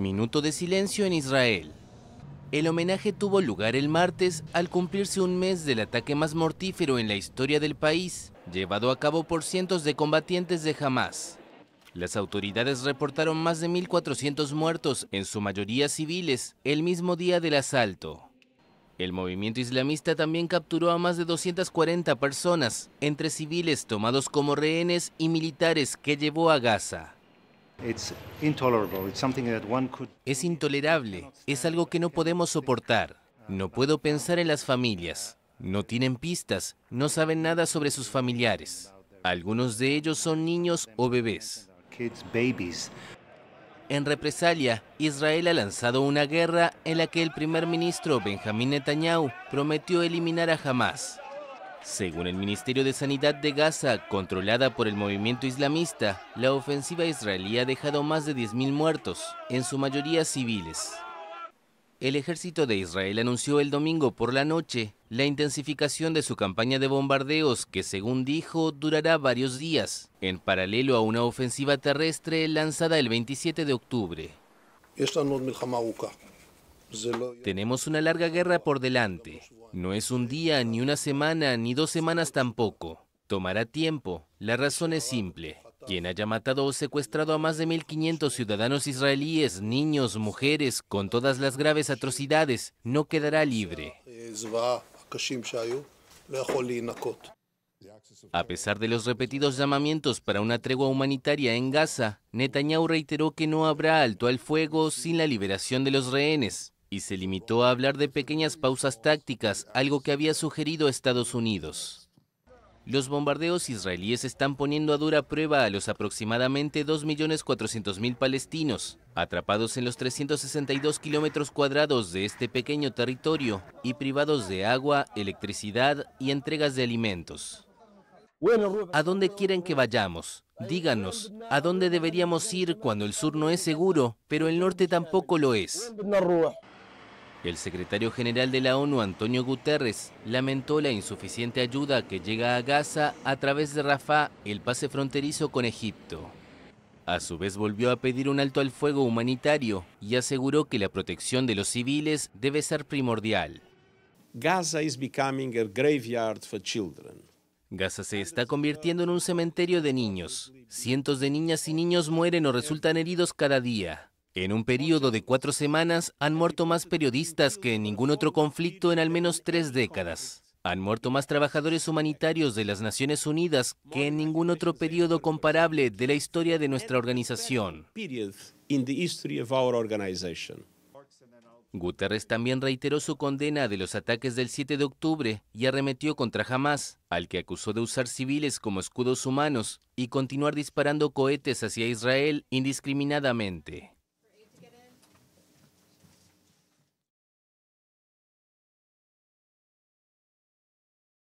Minuto de silencio en Israel. El homenaje tuvo lugar el martes al cumplirse un mes del ataque más mortífero en la historia del país, llevado a cabo por cientos de combatientes de Hamas. Las autoridades reportaron más de 1.400 muertos, en su mayoría civiles, el mismo día del asalto. El movimiento islamista también capturó a más de 240 personas, entre civiles tomados como rehenes y militares que llevó a Gaza. Es intolerable, es algo que no podemos soportar. No puedo pensar en las familias. No tienen pistas, no saben nada sobre sus familiares. Algunos de ellos son niños o bebés. En represalia, Israel ha lanzado una guerra en la que el primer ministro Benjamín Netanyahu prometió eliminar a Hamas. Según el Ministerio de Sanidad de Gaza, controlada por el movimiento islamista, la ofensiva israelí ha dejado más de 10.000 muertos, en su mayoría civiles. El ejército de Israel anunció el domingo por la noche la intensificación de su campaña de bombardeos que, según dijo, durará varios días, en paralelo a una ofensiva terrestre lanzada el 27 de octubre. Pues Tenemos una larga guerra por delante. No es un día, ni una semana, ni dos semanas tampoco. Tomará tiempo. La razón es simple. Quien haya matado o secuestrado a más de 1.500 ciudadanos israelíes, niños, mujeres, con todas las graves atrocidades, no quedará libre. A pesar de los repetidos llamamientos para una tregua humanitaria en Gaza, Netanyahu reiteró que no habrá alto al fuego sin la liberación de los rehenes y se limitó a hablar de pequeñas pausas tácticas, algo que había sugerido Estados Unidos. Los bombardeos israelíes están poniendo a dura prueba a los aproximadamente 2.400.000 palestinos, atrapados en los 362 kilómetros cuadrados de este pequeño territorio y privados de agua, electricidad y entregas de alimentos. ¿A dónde quieren que vayamos? Díganos, ¿a dónde deberíamos ir cuando el sur no es seguro, pero el norte tampoco lo es? El secretario general de la ONU, Antonio Guterres, lamentó la insuficiente ayuda que llega a Gaza a través de Rafah, el pase fronterizo con Egipto. A su vez volvió a pedir un alto al fuego humanitario y aseguró que la protección de los civiles debe ser primordial. Gaza is becoming a graveyard for children. Gaza se está convirtiendo en un cementerio de niños. Cientos de niñas y niños mueren o resultan heridos cada día. En un periodo de cuatro semanas han muerto más periodistas que en ningún otro conflicto en al menos tres décadas. Han muerto más trabajadores humanitarios de las Naciones Unidas que en ningún otro periodo comparable de la historia de nuestra organización. Guterres también reiteró su condena de los ataques del 7 de octubre y arremetió contra Hamas, al que acusó de usar civiles como escudos humanos y continuar disparando cohetes hacia Israel indiscriminadamente.